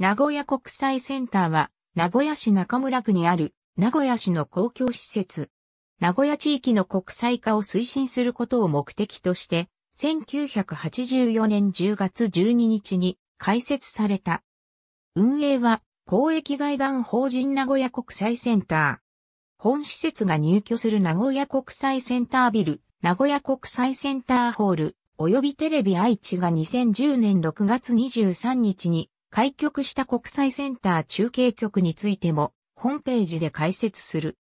名古屋国際センターは、名古屋市中村区にある、名古屋市の公共施設。名古屋地域の国際化を推進することを目的として、1984年10月12日に開設された。運営は、公益財団法人名古屋国際センター。本施設が入居する名古屋国際センタービル、名古屋国際センターホール、及びテレビ愛知が2010年6月23日に開局した国際センター中継局についても、ホームページで解説する。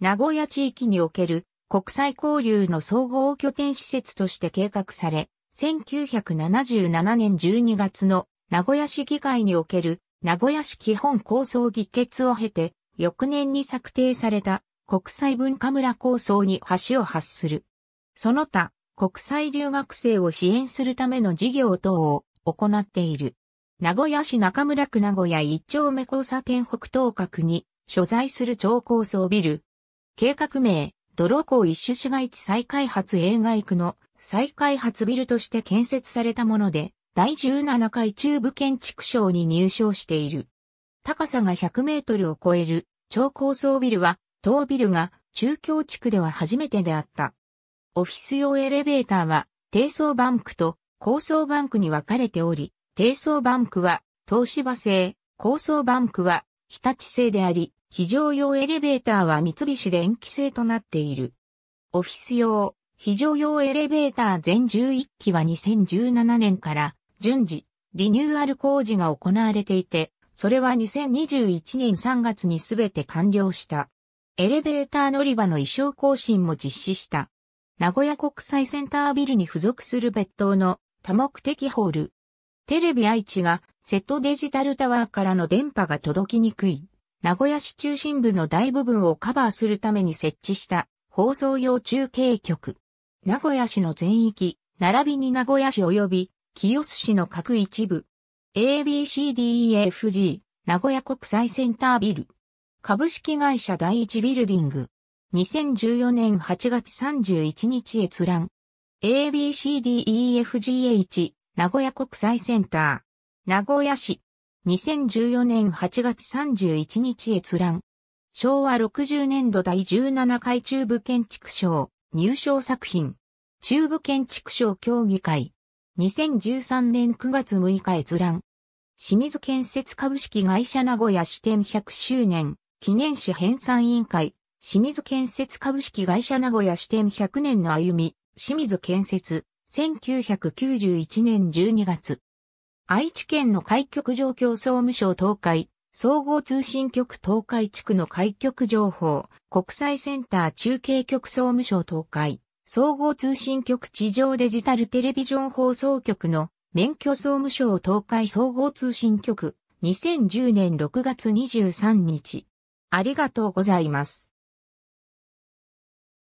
名古屋地域における国際交流の総合拠点施設として計画され、1977年12月の名古屋市議会における名古屋市基本構想議決を経て、翌年に策定された国際文化村構想に橋を発する。その他、国際留学生を支援するための事業等を行っている。名古屋市中村区名古屋一丁目交差点北東角に所在する超高層ビル。計画名、泥港一種市街地再開発映画区の再開発ビルとして建設されたもので、第17回中部建築賞に入賞している。高さが100メートルを超える超高層ビルは、当ビルが中京地区では初めてであった。オフィス用エレベーターは低層バンクと高層バンクに分かれており、低層バンクは、東芝製、高層バンクは、日立製であり、非常用エレベーターは三菱電機製となっている。オフィス用、非常用エレベーター全11機は2017年から順次リニューアル工事が行われていて、それは2021年3月にすべて完了した。エレベーター乗り場の衣装更新も実施した。名古屋国際センタービルに付属する別棟の多目的ホール、テレビ愛知が瀬戸デジタルタワーからの電波が届きにくい。名古屋市中心部の大部分をカバーするために設置した放送用中継局。名古屋市の全域、並びに名古屋市及び清須市の各一部。ABCDEFG、名古屋国際センタービル。株式会社第一ビルディング。2014年8月31日閲覧。ABCDEFGH 名古屋国際センター、名古屋市、2014年8月31日閲覧、昭和60年度第17回中部建築賞、入賞作品、中部建築賞協議会、2013年9月6日閲覧、清水建設株式会社名古屋支店100周年、記念誌編纂委員会、清水建設株式会社名古屋支店100年の歩み、清水建設、1991年12月。愛知県の開局状況総務省東海、総合通信局東海地区の開局情報、国際センター中継局総務省東海、総合通信局地上デジタルテレビジョン放送局の免許総務省東海総合通信局、2010年6月23日。ありがとうございます。